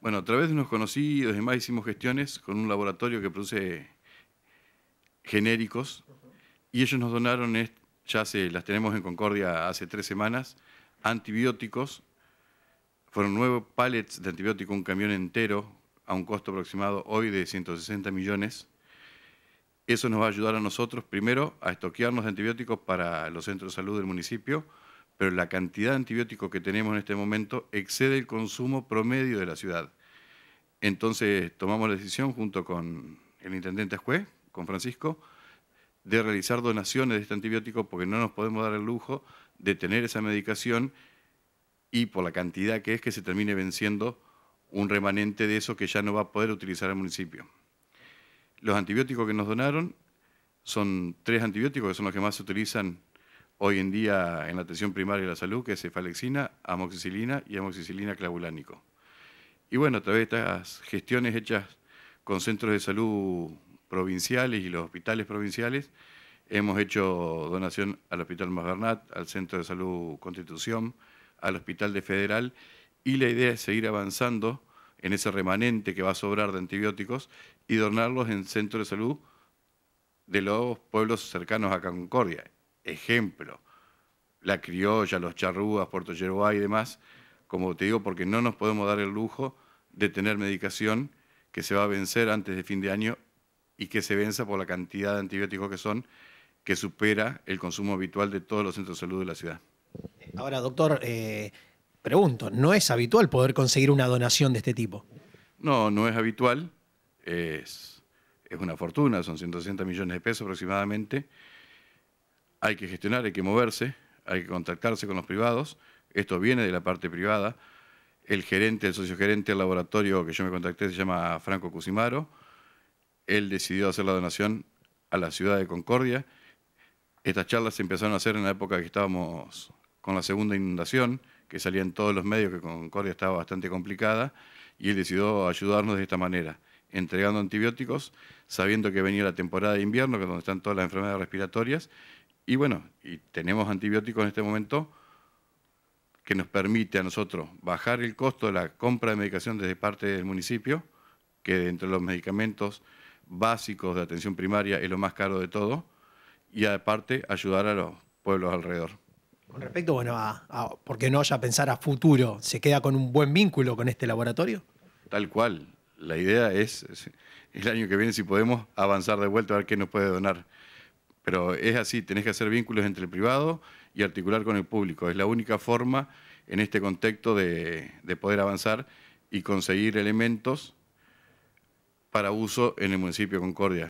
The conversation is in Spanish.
Bueno, a través de unos conocidos y demás hicimos gestiones con un laboratorio que produce genéricos y ellos nos donaron, ya las tenemos en Concordia hace tres semanas, antibióticos. Fueron nueve pallets de antibióticos, un camión entero, a un costo aproximado hoy de 160 millones. Eso nos va a ayudar a nosotros, primero, a estoquearnos de antibióticos para los centros de salud del municipio, pero la cantidad de antibióticos que tenemos en este momento excede el consumo promedio de la ciudad. Entonces tomamos la decisión junto con el intendente juez con Francisco, de realizar donaciones de este antibiótico porque no nos podemos dar el lujo de tener esa medicación y por la cantidad que es que se termine venciendo un remanente de eso que ya no va a poder utilizar el municipio. Los antibióticos que nos donaron son tres antibióticos que son los que más se utilizan hoy en día en la atención primaria de la salud, que es cefalexina, amoxicilina y amoxicilina clavulánico. Y bueno, a través de estas gestiones hechas con centros de salud provinciales y los hospitales provinciales, hemos hecho donación al Hospital Mavernat, al Centro de Salud Constitución, al Hospital de Federal, y la idea es seguir avanzando en ese remanente que va a sobrar de antibióticos y donarlos en centros de salud de los pueblos cercanos a Concordia, ejemplo, la criolla, los charrúas, Puerto Yerubá y demás, como te digo, porque no nos podemos dar el lujo de tener medicación que se va a vencer antes de fin de año y que se venza por la cantidad de antibióticos que son, que supera el consumo habitual de todos los centros de salud de la ciudad. Ahora, doctor, eh, pregunto, ¿no es habitual poder conseguir una donación de este tipo? No, no es habitual. Es, es una fortuna, son 160 millones de pesos aproximadamente hay que gestionar, hay que moverse, hay que contactarse con los privados. Esto viene de la parte privada. El gerente, el socio gerente del laboratorio que yo me contacté se llama Franco Cusimaro. Él decidió hacer la donación a la ciudad de Concordia. Estas charlas se empezaron a hacer en la época que estábamos con la segunda inundación, que salían en todos los medios que Concordia estaba bastante complicada, y él decidió ayudarnos de esta manera, entregando antibióticos, sabiendo que venía la temporada de invierno, que es donde están todas las enfermedades respiratorias, y bueno, y tenemos antibióticos en este momento que nos permite a nosotros bajar el costo de la compra de medicación desde parte del municipio, que dentro de los medicamentos básicos de atención primaria es lo más caro de todo, y aparte ayudar a los pueblos alrededor. Con respecto, bueno, a, ¿por qué no ya pensar a futuro? ¿Se queda con un buen vínculo con este laboratorio? Tal cual. La idea es, es el año que viene, si podemos, avanzar de vuelta a ver qué nos puede donar pero es así, tenés que hacer vínculos entre el privado y articular con el público. Es la única forma en este contexto de, poder avanzar y conseguir elementos para uso en el municipio de Concordia.